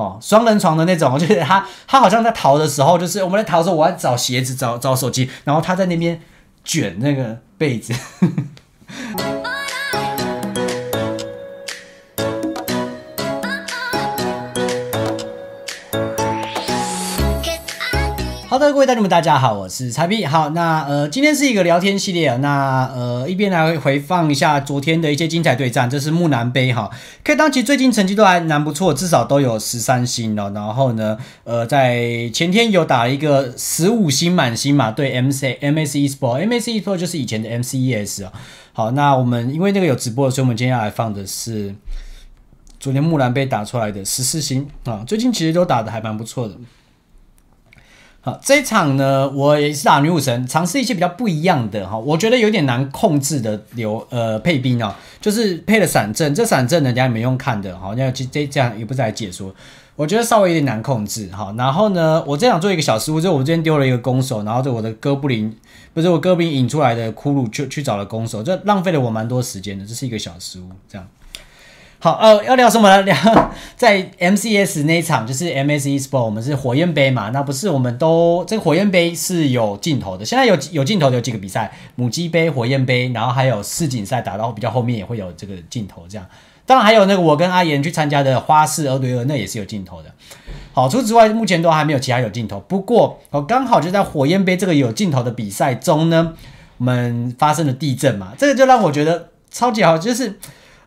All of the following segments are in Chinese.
哦，双人床的那种，就是他，他好像在逃的时候，就是我们在逃的时候，我要找鞋子，找找手机，然后他在那边卷那个被子。各位观众们，大家好，我是柴皮。好，那呃，今天是一个聊天系列啊。那呃，一边来回放一下昨天的一些精彩对战。这是木兰杯哈，可以，当其实最近成绩都还蛮不错，至少都有十三星了。然后呢，呃，在前天有打了一个十五星满星嘛，对 M C M C E Sport M C E Sport 就是以前的 M C E S 啊。好，那我们因为那个有直播，所以我们今天要来放的是昨天木兰杯打出来的十四星啊。最近其实都打的还蛮不错的。好，这一场呢，我也是打女武神，尝试一些比较不一样的哈。我觉得有点难控制的流呃配兵哦，就是配了闪阵，这闪阵人家也没用看的哈。那这这样也不是来解说，我觉得稍微有点难控制哈。然后呢，我这样做一个小失误，就是我这边丢了一个弓手，然后就我的哥布林不是我哥布林引出来的骷髅去去找了弓手，这浪费了我蛮多时间的，这是一个小失误，这样。好，呃，要聊什么呢？聊 在 MCS 那一场，就是 MSE s p o 我们是火焰杯嘛。那不是我们都这个火焰杯是有镜头的。现在有有镜头有几个比赛，母鸡杯、火焰杯，然后还有世锦赛打到比较后面也会有这个镜头。这样，当然还有那个我跟阿言去参加的花式鹅对鹅，那也是有镜头的。好，除此之外，目前都还没有其他有镜头。不过我刚好就在火焰杯这个有镜头的比赛中呢，我们发生了地震嘛，这个就让我觉得超级好，就是。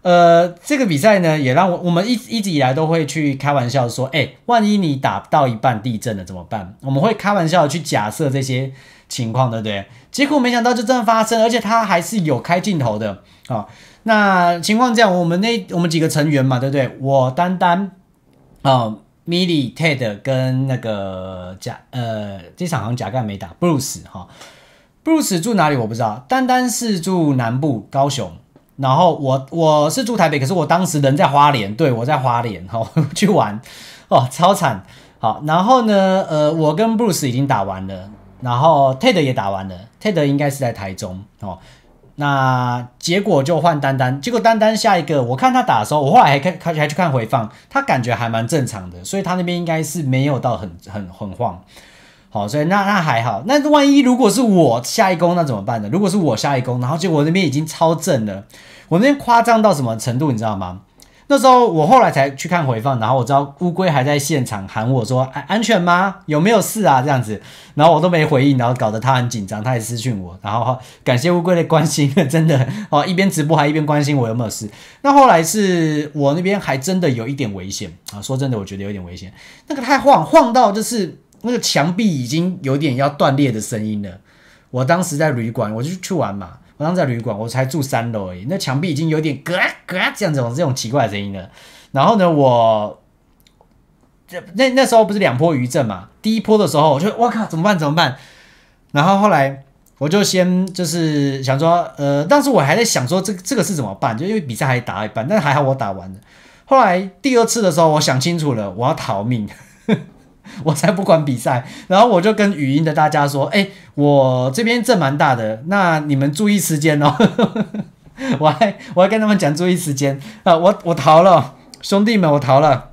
呃，这个比赛呢，也让我我们一一直以来都会去开玩笑说，哎，万一你打到一半地震了怎么办？我们会开玩笑去假设这些情况，对不对？结果没想到就真的发生，而且他还是有开镜头的啊。那情况这样，我们那我们几个成员嘛，对不对？我丹丹啊，Milly、Ted 跟那个贾呃，这场好像贾盖没打，Bruce 哈，Bruce 住哪里我不知道，丹丹是住南部高雄。然后我我是住台北，可是我当时人在花莲，对我在花莲哦 去玩，哦超惨好，然后呢呃我跟布鲁斯已经打完了，然后泰德也打完了，泰德应该是在台中哦，那结果就换丹丹，结果丹丹下一个我看他打的时候，我后来还看还还去看回放，他感觉还蛮正常的，所以他那边应该是没有到很很很晃。好，所以那那还好。那万一如果是我下一攻，那怎么办呢？如果是我下一攻，然后结果那边已经超正了，我那边夸张到什么程度，你知道吗？那时候我后来才去看回放，然后我知道乌龟还在现场喊我说：“安安全吗？有没有事啊？”这样子，然后我都没回应，然后搞得他很紧张，他也私讯我，然后感谢乌龟的关心，真的哦，一边直播还一边关心我有没有事。那后来是我那边还真的有一点危险啊，说真的，我觉得有点危险，那个太晃晃到就是。那个墙壁已经有点要断裂的声音了。我当时在旅馆，我就去玩嘛。我当时在旅馆，我才住三楼而已。那墙壁已经有点嘎嘎这样子，这种奇怪的声音了。然后呢，我这那那时候不是两波余震嘛？第一波的时候，我就我靠，怎么办？怎么办？然后后来我就先就是想说，呃，当时我还在想说，这这个是怎么办？就因为比赛还打一半，是还好我打完了。后来第二次的时候，我想清楚了，我要逃命。我才不管比赛，然后我就跟语音的大家说：“哎，我这边阵蛮大的，那你们注意时间哦。”我还我还跟他们讲注意时间啊！我我逃了，兄弟们，我逃了，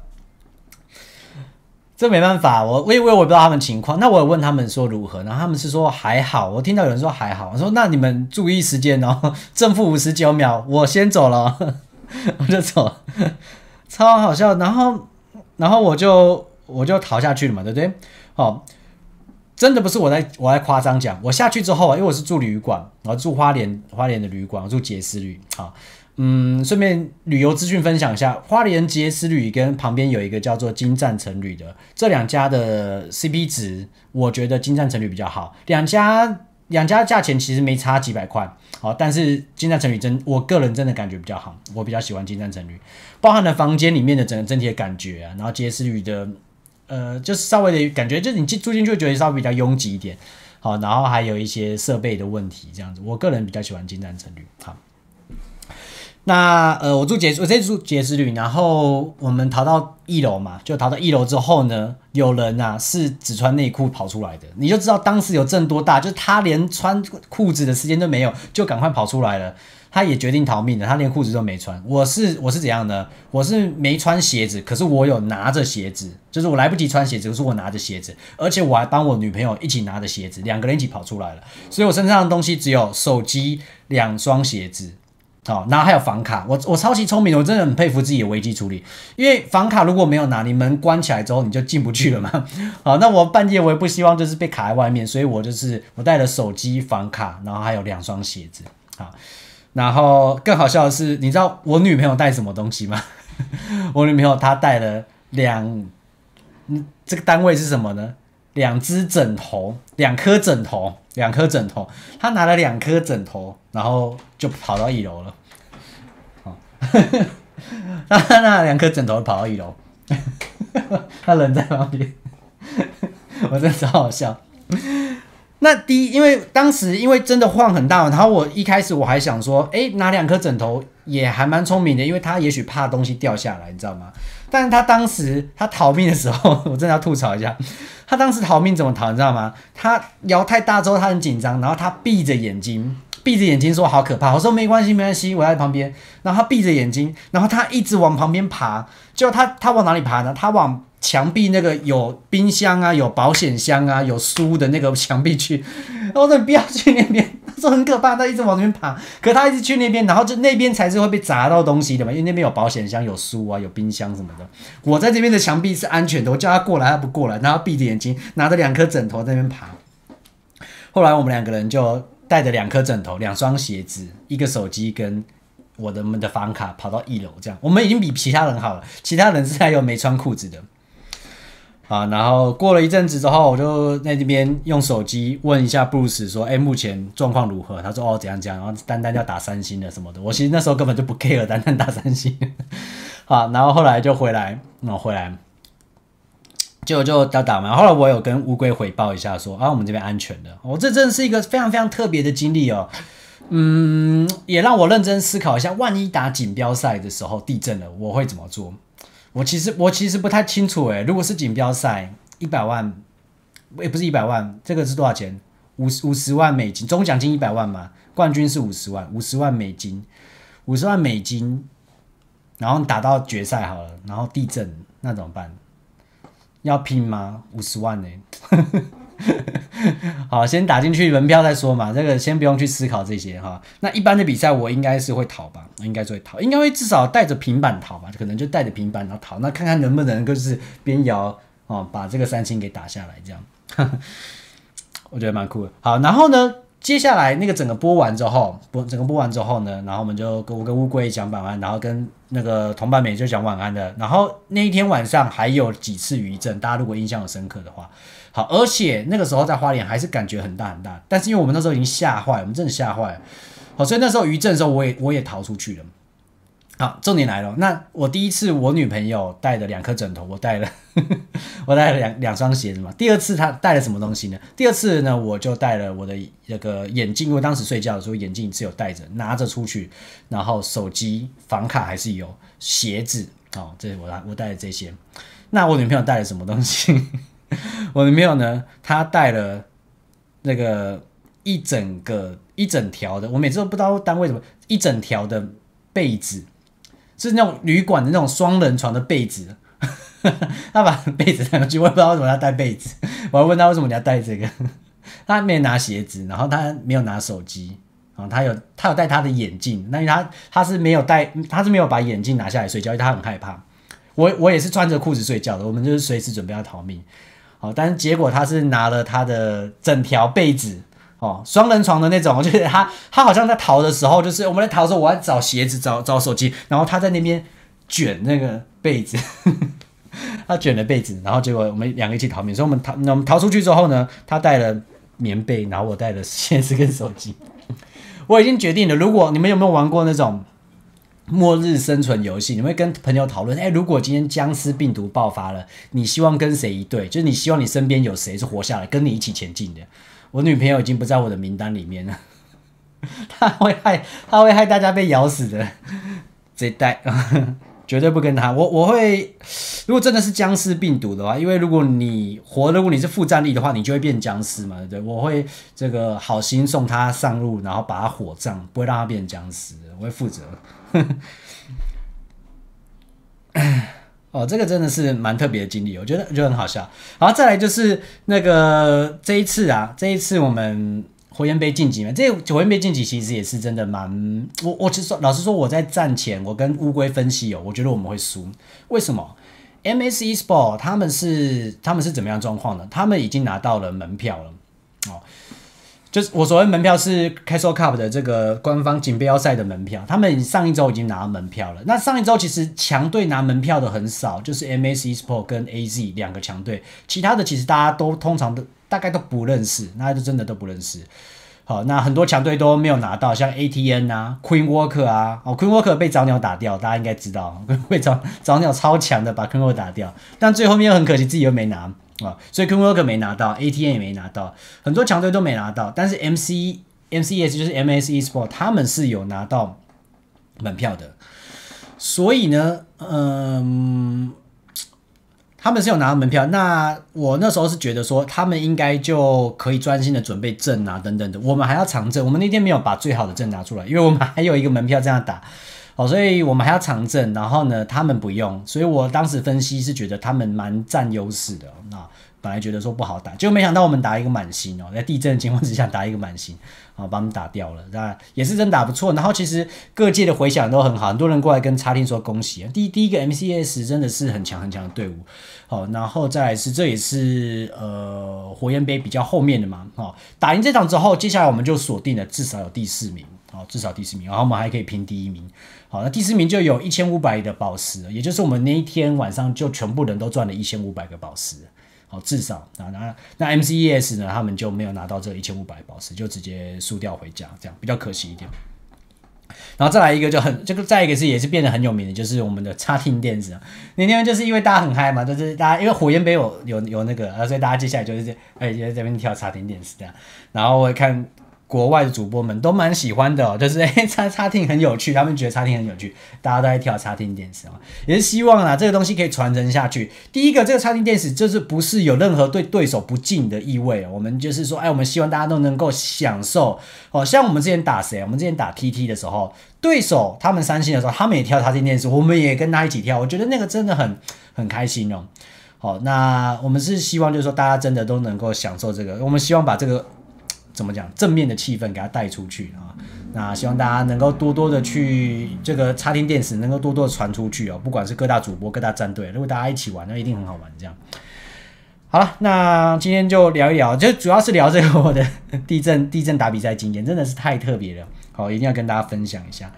这没办法，我我以为我不知道他们情况，那我问他们说如何，然后他们是说还好，我听到有人说还好，我说那你们注意时间哦，正负五十九秒，我先走了，我就走了，超好笑，然后然后我就。我就逃下去了嘛，对不对？好，真的不是我在我在夸张讲。我下去之后啊，因为我是住旅馆，我住花莲花莲的旅馆，我住杰斯旅。好，嗯，顺便旅游资讯分享一下，花莲杰斯旅跟旁边有一个叫做金赞城旅的，这两家的 CP 值，我觉得金赞城旅比较好。两家两家价钱其实没差几百块，好，但是金赞城旅真，我个人真的感觉比较好，我比较喜欢金赞城旅，包含了房间里面的整个整体的感觉啊，然后杰斯旅的。呃，就是稍微的感觉，就是你住住进去觉得稍微比较拥挤一点，好，然后还有一些设备的问题这样子。我个人比较喜欢金盏城旅，好。那呃，我住杰我这次住杰斯旅，然后我们逃到一楼嘛，就逃到一楼之后呢，有人啊是只穿内裤跑出来的，你就知道当时有震多大，就他连穿裤子的时间都没有，就赶快跑出来了。他也决定逃命了，他连裤子都没穿。我是我是怎样呢？我是没穿鞋子，可是我有拿着鞋子，就是我来不及穿鞋子，可是我拿着鞋子，而且我还帮我女朋友一起拿着鞋子，两个人一起跑出来了。所以我身上的东西只有手机、两双鞋子，好，后还有房卡？我我超级聪明，我真的很佩服自己的危机处理。因为房卡如果没有拿，你门关起来之后你就进不去了嘛。好，那我半夜我也不希望就是被卡在外面，所以我就是我带了手机、房卡，然后还有两双鞋子，好。然后更好笑的是，你知道我女朋友带什么东西吗？我女朋友她带了两，嗯，这个单位是什么呢？两只枕头，两颗枕头，两颗枕头。她拿了两颗枕头，然后就跑到一楼了。哦，她那两颗枕头跑到一楼，她人在旁边，我真的超好笑。那第一，因为当时因为真的晃很大，然后我一开始我还想说，哎，拿两颗枕头也还蛮聪明的，因为他也许怕东西掉下来，你知道吗？但是他当时他逃命的时候，我真的要吐槽一下，他当时逃命怎么逃，你知道吗？他摇太大之后他很紧张，然后他闭着眼睛，闭着眼睛说好可怕，我说没关系没关系，我在旁边，然后他闭着眼睛，然后他一直往旁边爬，就他他往哪里爬呢？他往。墙壁那个有冰箱啊，有保险箱啊，有书的那个墙壁去，我 说你不要去那边，他说很可怕，他一直往那边爬，可他一直去那边，然后就那边才是会被砸到东西的嘛，因为那边有保险箱、有书啊、有冰箱什么的。我在这边的墙壁是安全的，我叫他过来他不过来，然后闭着眼睛拿着两颗枕头在那边爬。后来我们两个人就带着两颗枕头、两双鞋子、一个手机跟我的们的房卡跑到一楼，这样我们已经比其他人好了，其他人是还有没穿裤子的。啊，然后过了一阵子之后，我就在那边用手机问一下 Bruce 说：“哎，目前状况如何？”他说：“哦，怎样怎样。”然后丹丹要打三星的什么的。我其实那时候根本就不 care，丹丹打三星。好，然后后来就回来，然后回来，结果就打打嘛。后来我有跟乌龟回报一下说：“啊，我们这边安全的。”我这真的是一个非常非常特别的经历哦。嗯，也让我认真思考一下，万一打锦标赛的时候地震了，我会怎么做？我其实我其实不太清楚诶，如果是锦标赛一百万，也不是一百万，这个是多少钱？五五十万美金，总奖金一百万嘛，冠军是五十万，五十万美金，五十万美金，然后打到决赛好了，然后地震那怎么办，要拼吗？五十万呢？好，先打进去门票再说嘛，这个先不用去思考这些哈。那一般的比赛我应该是会逃吧，应该会逃，应该会至少带着平板逃吧，可能就带着平板然后逃，那看看能不能够是边摇哦，把这个三星给打下来，这样，我觉得蛮酷的。好，然后呢？接下来那个整个播完之后，播整个播完之后呢，然后我们就跟我跟乌龟讲晚安，然后跟那个同们也就讲晚安的。然后那一天晚上还有几次余震，大家如果印象有深刻的话，好，而且那个时候在花莲还是感觉很大很大，但是因为我们那时候已经吓坏我们真的吓坏好，所以那时候余震的时候，我也我也逃出去了。好，重点来了。那我第一次，我女朋友带的两颗枕头，我带了，我带了两两双鞋子嘛。第二次她带了什么东西呢？第二次呢，我就带了我的那个眼镜，因为当时睡觉，的时候眼镜只有戴着拿着出去，然后手机、房卡还是有鞋子。哦，这是我我带的这些。那我女朋友带了什么东西？我女朋友呢，她带了那个一整个一整条的，我每次都不知道单位什么一整条的被子。是那种旅馆的那种双人床的被子，他把被子带过去，我也不知道为什么要带被子，我还问他为什么你要带这个。他没有拿鞋子，然后他没有拿手机，然后他有他有戴他的眼镜，那因为他他是没有戴，他是没有把眼镜拿下来睡觉，他很害怕。我我也是穿着裤子睡觉的，我们就是随时准备要逃命。好，但是结果他是拿了他的整条被子。哦，双人床的那种，就是他，他好像在逃的时候，就是我们在逃的时候，我要找鞋子，找找手机，然后他在那边卷那个被子，他卷了被子，然后结果我们两个一起逃命，所以我们逃，我们逃出去之后呢，他带了棉被，然后我带了鞋子跟手机。我已经决定了，如果你们有没有玩过那种末日生存游戏，你会跟朋友讨论，哎，如果今天僵尸病毒爆发了，你希望跟谁一队？就是你希望你身边有谁是活下来，跟你一起前进的？我女朋友已经不在我的名单里面了，他 会害，他会害大家被咬死的，这代 绝对不跟他。我我会，如果真的是僵尸病毒的话，因为如果你活，如果你是负战力的话，你就会变僵尸嘛。对，我会这个好心送他上路，然后把他火葬，不会让他变僵尸，我会负责。哦，这个真的是蛮特别的经历，我觉得就很好笑。好，再来就是那个这一次啊，这一次我们火焰杯晋级嘛，这火焰杯晋级其实也是真的蛮……我我其实说老实说，我在战前我跟乌龟分析哦，我觉得我们会输，为什么？MS e s p o r t 他们是他们是怎么样状况呢？他们已经拿到了门票了，哦。就是我所谓门票是 Castle Cup 的这个官方锦标赛的门票，他们上一周已经拿门票了。那上一周其实强队拿门票的很少，就是 MAC Sport 跟 AZ 两个强队，其他的其实大家都通常都大概都不认识，那就真的都不认识。好，那很多强队都没有拿到，像 ATN 啊，Queen Work e r 啊，哦，Queen Work e r 被早鸟打掉，大家应该知道，被早早鸟超强的把 Queen Work e r 打掉，但最后面又很可惜自己又没拿。啊，所以 k u n o 没拿到，ATM 也没拿到，很多强队都没拿到，但是 MC、MCS 就是 MS e s p o r t 他们是有拿到门票的，所以呢，嗯，他们是有拿到门票。那我那时候是觉得说，他们应该就可以专心的准备证啊，等等的。我们还要长证，我们那天没有把最好的证拿出来，因为我们还有一个门票这样打。好，所以我们还要长阵，然后呢，他们不用，所以我当时分析是觉得他们蛮占优势的。那本来觉得说不好打，结果没想到我们打一个满星哦，在地震的情况之下打一个满星，好，把他们打掉了，那也是真打不错。然后其实各界的回响都很好，很多人过来跟查厅说恭喜。第第一个 MCS 真的是很强很强的队伍。好，然后再来是这也是呃火焰杯比较后面的嘛。好，打赢这场之后，接下来我们就锁定了至少有第四名。好，至少第四名，然后我们还可以拼第一名。好，那第四名就有一千五百的宝石，也就是我们那一天晚上就全部人都赚了一千五百个宝石。好，至少啊，那那 MCEs 呢，他们就没有拿到这一千五百宝石，就直接输掉回家，这样比较可惜一点。然后再来一个，就很这个，再一个是也是变得很有名的，就是我们的插听电子。那天就是因为大家很嗨嘛，就是大家因为火焰杯有有有那个，所以大家接下来就是这哎就在这边跳插听电子这样。然后我看。国外的主播们都蛮喜欢的，就是哎，茶茶听很有趣，他们觉得茶听很有趣，大家都在跳茶听电视啊，也是希望啊，这个东西可以传承下去。第一个，这个茶听电视就是不是有任何对对手不敬的意味我们就是说，哎，我们希望大家都能够享受哦，像我们之前打谁，我们之前打 TT 的时候，对手他们三星的时候，他们也跳茶听电视，我们也跟他一起跳，我觉得那个真的很很开心哦。好，那我们是希望就是说，大家真的都能够享受这个，我们希望把这个。怎么讲？正面的气氛给他带出去啊！那希望大家能够多多的去这个插听电视，能够多多的传出去哦。不管是各大主播、各大战队，如果大家一起玩，那一定很好玩。这样好了，那今天就聊一聊，就主要是聊这个我的地震 地震打比赛经验，真的是太特别了。好，一定要跟大家分享一下。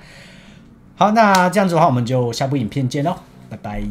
好，那这样子的话，我们就下部影片见喽，拜拜。